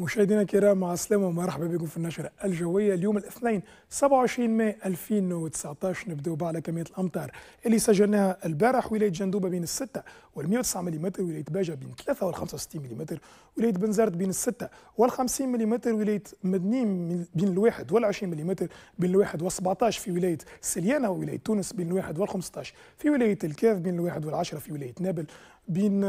مشاهدينا الكرام مع السلامة ومرحبا بكم في النشرة الجوية اليوم الاثنين 27 ماي 2019 نبدأ على كمية الأمطار اللي سجلناها البارح ولاية جندوبة بين الستة وال 109 ملم ولاية باجة بين 3 وال 65 ملم ولاية بنزرت بين الستة وال 50 ملم ولاية مدنين بين الواحد وال 20 ملم بين الواحد وال 17 في ولاية سليانة وولاية تونس بين الواحد وال 15 في ولاية الكاف بين الواحد وال 10 في ولاية نابل بين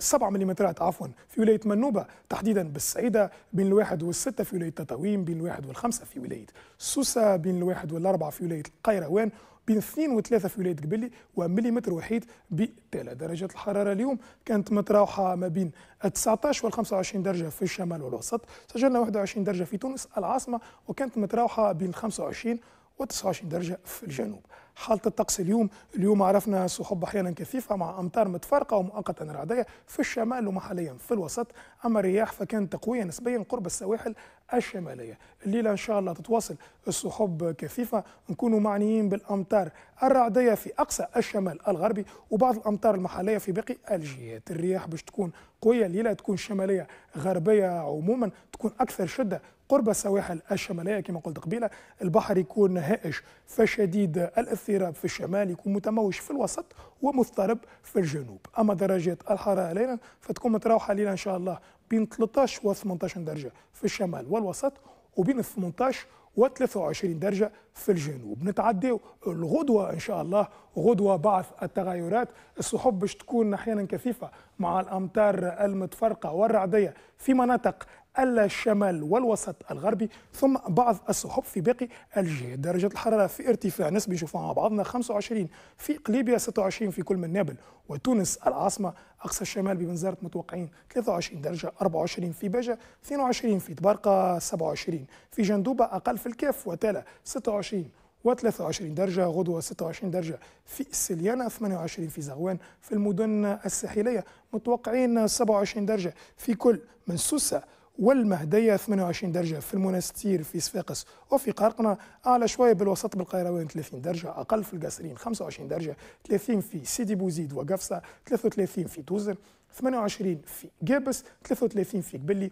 7 آه، ملم عفوا في ولايه منوبه تحديدا بالسعيده بين الواحد والسته في ولايه تطاوين بين الواحد والخمسه في ولايه سوسه بين الواحد والاربعه في ولايه القيروان بين 2 و3 في ولايه قبلي ومليمتر وحيد بتالا درجات الحراره اليوم كانت متراوحه ما بين 19 وال 25 درجه في الشمال والوسط سجلنا 21 درجه في تونس العاصمه وكانت متراوحه بين 25 و29 درجة في الجنوب حالة الطقس اليوم اليوم عرفنا سحب أحيانا كثيفة مع أمطار متفرقة ومؤقتا رعدية في الشمال ومحليا في الوسط أما الرياح فكانت تقوية نسبيا قرب السواحل الشمالية الليلة إن شاء الله تتواصل السحب كثيفة نكونوا معنيين بالأمطار الرعدية في أقصى الشمال الغربي وبعض الأمطار المحلية في باقي الجهات الرياح باش تكون قوية الليلة تكون شمالية غربية عموما تكون أكثر شدة قرب السواحل الشمالية كما قلت قبيلة البحر يكون هائج فشديد الاضطراب في الشمال يكون متموج في الوسط ومضطرب في الجنوب أما درجات الحرارة ليلا فتكون متراوحة ليلا إن شاء الله بين 13 و 18 درجة في الشمال والوسط وبين 18 و23 درجة في الجنوب نتعديو الغدوة إن شاء الله غدوة بعض التغيرات السحب باش تكون أحيانا كثيفة مع الأمطار المتفرقة والرعدية في مناطق الشمال والوسط الغربي ثم بعض السحب في باقي الجهات درجة الحرارة في ارتفاع نسبي نشوفوها مع بعضنا 25 في قليبيا 26 في كل من نابل وتونس العاصمة أقصى الشمال ببنزرت متوقعين 23 درجة 24 في باجة 22 في تبارقة 27 في جندوبة أقل في الكاف وتلا 26 و23 درجة غدوة 26 درجة في سليانة 28 في زغوان في المدن الساحلية متوقعين 27 درجة في كل من سوسة والمهدية 28 درجة في المنستير في صفاقس وفي قرقنة أعلى شوية بالوسط بالقيروان 30 درجة أقل في القاسرين 25 درجة 30 في سيدي بوزيد وقفصة 33 في توزن 28 في جابس 33 في قبلي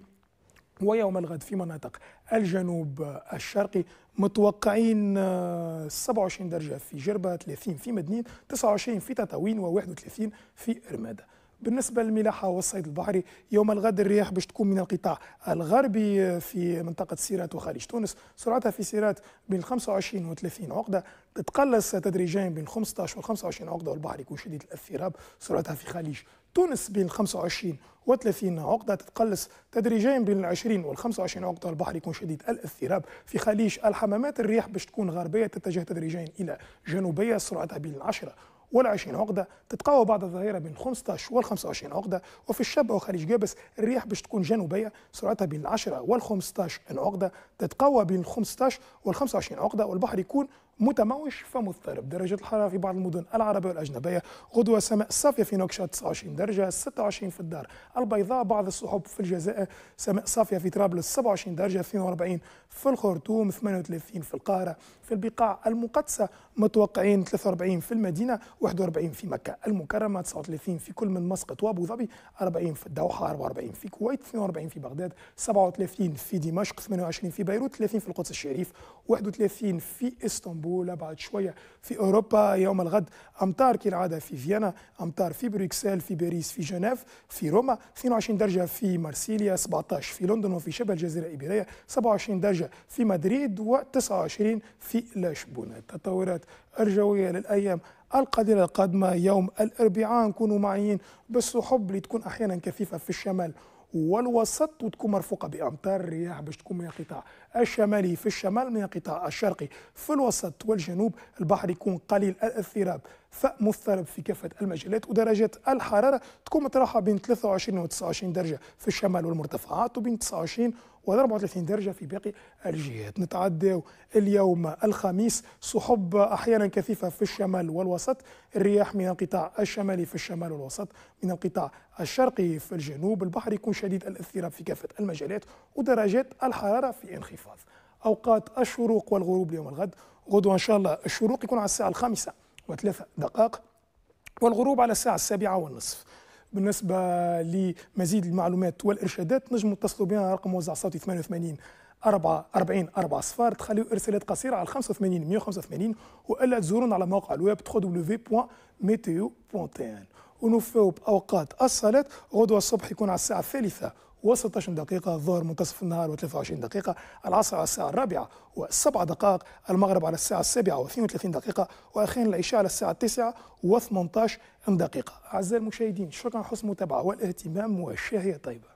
ويوم الغد في مناطق الجنوب الشرقي متوقعين 27 آه، درجة في جربة 30 في مدنين 29 في تطاوين و31 في إرمادة بالنسبة للملاحة والصيد البحري يوم الغد الرياح باش تكون من القطاع الغربي في منطقة سيرات وخارج تونس سرعتها في سيرات بين 25 و 30 عقدة تتقلص تدريجيا بين 15 و 25 عقدة والبحر يكون شديد الاضطراب سرعتها في خليج تونس بين 25 و 30 عقدة تتقلص تدريجيا بين 20 و 25 عقدة والبحر يكون شديد الاضطراب في خليج الحمامات الرياح باش تكون غربية تتجه تدريجيا إلى جنوبية سرعتها بين 10 وال20 عقده تتقوى بعض الظهيره بين 15 وال25 عقده وفي الشبه وخليج جابس الرياح باش تكون جنوبيه سرعتها بين 10 وال15 عقده تتقوى بين 15 وال25 عقده والبحر يكون متموج فمضطرب درجة الحرارة في بعض المدن العربية والأجنبية غدوة سماء صافية في نوكشوط 29 درجة 26 في الدار البيضاء بعض السحب في الجزائر سماء صافية في طرابلس 27 درجة 42 في الخرطوم 38 في القاهرة في البقاع المقدسة متوقعين 43 في المدينة 41 في مكة المكرمة 39 في كل من مسقط وأبو ظبي 40 في الدوحة 44 في الكويت 42 في بغداد 37 في دمشق 28 في بيروت 30 في القدس الشريف 31 في اسطنبول اسطنبول بعد شويه في اوروبا يوم الغد امطار كالعاده في فيينا امطار في بروكسل في باريس في جنيف في روما 22 درجه في مارسيليا 17 في لندن وفي شبه الجزيره الايبيريه 27 درجه في مدريد و29 في لشبونه التطورات الجويه للايام القادمة القادمة يوم الأربعاء نكونوا معين بالصحب اللي تكون أحيانا كثيفة في الشمال والوسط وتكون مرفوقه بامطار الرياح باش تكون من القطاع الشمالي في الشمال من القطاع الشرقي في الوسط والجنوب البحر يكون قليل الاضطراب فمضطرب في كافه المجالات ودرجات الحراره تكون متراحة بين 23 و 29 درجه في الشمال والمرتفعات وبين 29 و34 درجة في باقي الجهات نتعداو اليوم الخميس سحب أحيانا كثيفة في الشمال والوسط الرياح من القطاع الشمالي في الشمال والوسط من القطاع الشرقي في الجنوب البحر يكون شديد الاضطراب في كافة المجالات ودرجات الحرارة في انخفاض أوقات الشروق والغروب اليوم الغد غدوة إن شاء الله الشروق يكون على الساعة الخامسة وثلاثة دقائق والغروب على الساعة السابعة والنصف بالنسبة لمزيد المعلومات والإرشادات نجم تصلوا بنا رقم موزع صوتي 88 4 40 4 صفار تخليوا ارسالات قصيره على 85 185 والا تزورونا على موقع الويب www.meteo.tn ونوفيو باوقات الصلاه غدوه الصبح يكون على الساعه الثالثه و16 دقيقة الظهر منتصف النهار و23 دقيقة العصر على الساعة الرابعة الرابعة و7 دقائق المغرب على الساعة السابعة و32 دقيقة وأخيرا العشاء على الساعة التاسعة و18 دقيقة أعزائي المشاهدين شكرا حسن المتابعة والاهتمام والشاهية طيبة